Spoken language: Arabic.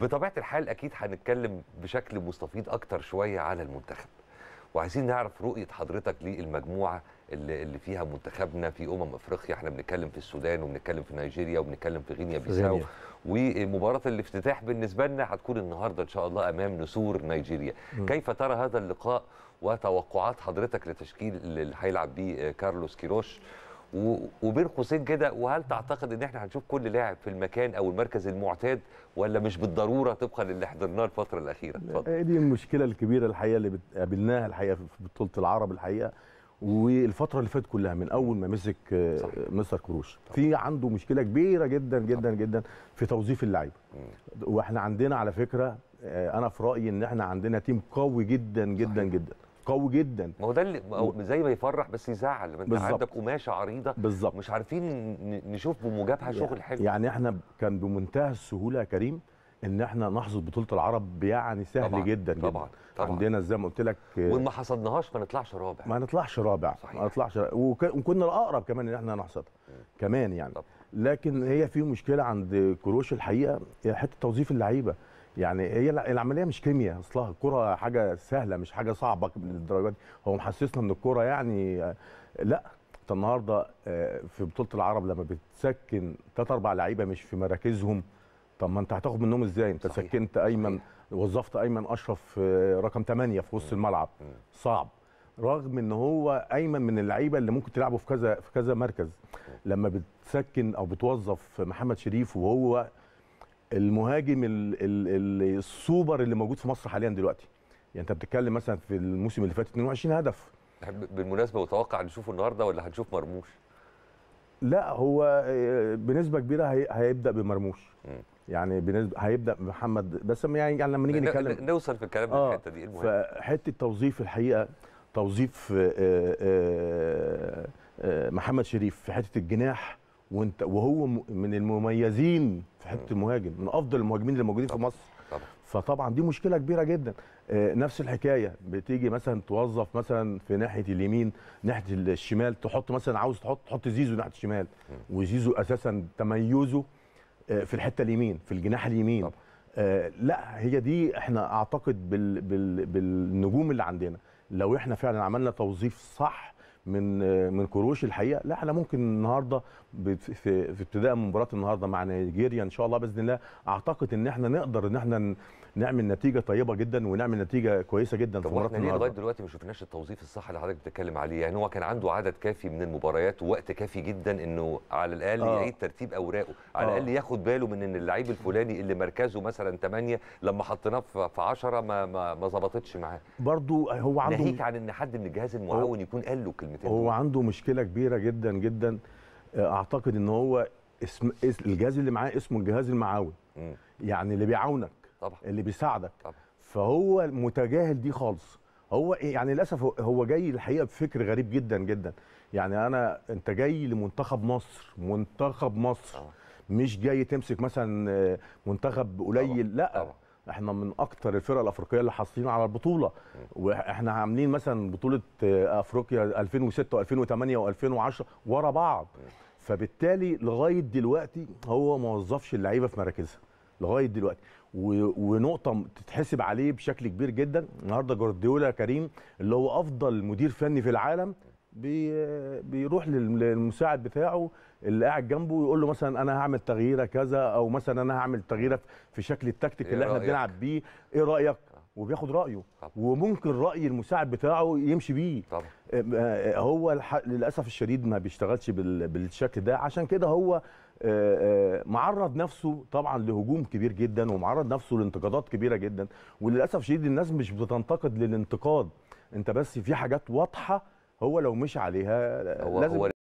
بطبيعه الحال اكيد هنتكلم بشكل مستفيض اكتر شويه على المنتخب وعايزين نعرف رؤيه حضرتك للمجموعه اللي, اللي فيها منتخبنا في امم افريقيا احنا بنتكلم في السودان وبنتكلم في نيجيريا وبنتكلم في غينيا بيساو ومباراه الافتتاح بالنسبه لنا هتكون النهارده ان شاء الله امام نسور نيجيريا م. كيف ترى هذا اللقاء وتوقعات حضرتك لتشكيل اللي هيلعب بيه كارلوس كيروش وبين قوسين كده وهل تعتقد ان احنا هنشوف كل لاعب في المكان او المركز المعتاد ولا مش بالضروره طبقا للي حضرناه الفتره الاخيره؟ اتفضل. دي المشكله الكبيره الحقيقه اللي قابلناها الحقيقه في بطوله العرب الحقيقه والفتره اللي فاتت كلها من اول ما مسك مستر كروش في عنده مشكله كبيره جدا جدا جدا في توظيف اللعيبه واحنا عندنا على فكره آه، انا في رايي ان احنا عندنا تيم قوي جدا جدا صحيح. جدا قوي جدا ما هو ده اللي و... زي ما يفرح بس يزعل ما انت بالزبط. عندك قماشه عريضه بالظبط مش عارفين نشوف بمجابهه شغل حلو يعني احنا كان بمنتهى السهوله يا كريم ان احنا نحصد بطوله العرب يعني سهل طبعًا جدا طبعا طبعا عندنا زي ما قلت لك وان ما حصدناهاش ما نطلعش رابع ما نطلعش رابع صحيح. ما نطلعش رابع. وكنا الاقرب كمان ان احنا نحصدها كمان يعني طبعًا. لكن هي في مشكله عند كروش الحقيقه حته توظيف اللعيبه يعني هي العمليه مش كيمياء اصلها الكوره حاجه سهله مش حاجه صعبه للدرجه دي هو محسسنا ان الكوره يعني لا انت النهارده آه، في بطوله العرب لما بتسكن ثلاث اربع لعيبه مش في مراكزهم طب ما انت هتاخد منهم ازاي انت صحيح. سكنت ايمن وظفت ايمن اشرف آه، رقم 8 في وسط الملعب صعب رغم ان هو ايمن من اللعيبه اللي ممكن تلعبه في كذا في كذا مركز لما بتسكن او بتوظف محمد شريف وهو المهاجم السوبر اللي موجود في مصر حاليا دلوقتي يعني انت بتتكلم مثلا في الموسم اللي فات 22 هدف بالمناسبه متوقع نشوفه النهارده ولا هنشوف مرموش لا هو آه، بنسبه كبيره هيبدا بمرموش يعني بنسبه هيبدا بمحمد بس يعني, يعني لما نيجي نتكلم نوصل في الكلام آه الحته دي المهم فحته توظيف الحقيقه توظيف آه، آه، محمد شريف في حته الجناح وانت وهو من المميزين في حته المهاجم من افضل المهاجمين اللي موجودين في مصر طبعا. فطبعا دي مشكله كبيره جدا آه، نفس الحكايه بتيجي مثلا توظف مثلا في ناحيه اليمين ناحيه الشمال تحط مثلا عاوز تحط تحط زيزو ناحيه الشمال وزيزو اساسا تميزه آه، في الحته اليمين في الجناح اليمين طبعا. آه، لا هي دي احنا اعتقد بال بال بالنجوم اللي عندنا لو احنا فعلا عملنا توظيف صح من من كروش الحقيقه لا احنا ممكن النهارده في في ابتداء من مباراه النهارده مع نيجيريا ان شاء الله باذن الله اعتقد ان احنا نقدر ان احنا نعمل نتيجه طيبه جدا ونعمل نتيجه كويسه جدا في مباراه النهارده لغايه دلوقتي ما شفناش التوظيف الصح اللي حضرتك بتتكلم عليه يعني هو كان عنده عدد كافي من المباريات ووقت كافي جدا انه على الاقل آه. يعيد ترتيب اوراقه على الاقل آه. ياخد باله من ان اللعيب الفلاني اللي مركزه مثلا 8 لما حطيناه في 10 ما ما ظبطتش معاه برضه هو عنده ناهيك عن ان حد من الجهاز المعاون يكون قال له كلمه 200 هو عنده مشكله كبيره جدا جدا آه، اعتقد ان هو اسم الجهاز اللي معاه اسمه الجهاز المعاون م. يعني اللي بيعاونك طبعا اللي بيساعدك طبعا فهو متجاهل دي خالص هو إيه، يعني للاسف هو جاي الحقيقه بفكر غريب جدا جدا يعني انا انت جاي لمنتخب مصر منتخب مصر طبعا. مش جاي تمسك مثلا آه، منتخب قليل طبعا. لا طبعا. احنا من اكتر الفرق الافريقيه اللي حاصلين على البطوله واحنا عاملين مثلا بطوله افريقيا 2006 و2008 و2010 ورا بعض فبالتالي لغايه دلوقتي هو ما وظفش اللعيبه في مراكزها لغايه دلوقتي ونقطه تتحسب عليه بشكل كبير جدا النهارده جوارديولا كريم اللي هو افضل مدير فني في العالم بيروح للمساعد بتاعه اللي قاعد جنبه يقول له مثلا انا هعمل تغييره كذا او مثلا انا هعمل تغييره في شكل التكتيك إيه اللي احنا بنلعب بيه ايه رايك آه. وبياخد رايه طبعا. وممكن راي المساعد بتاعه يمشي بيه طبعا. آه، آه، هو للاسف الشديد ما بيشتغلش بالشكل ده عشان كده هو معرض نفسه طبعا لهجوم كبير جدا ومعرض نفسه لانتقادات كبيره جدا وللاسف الشديد الناس مش بتنتقد للانتقاد انت بس في حاجات واضحه هو لو مش عليها هو لازم هو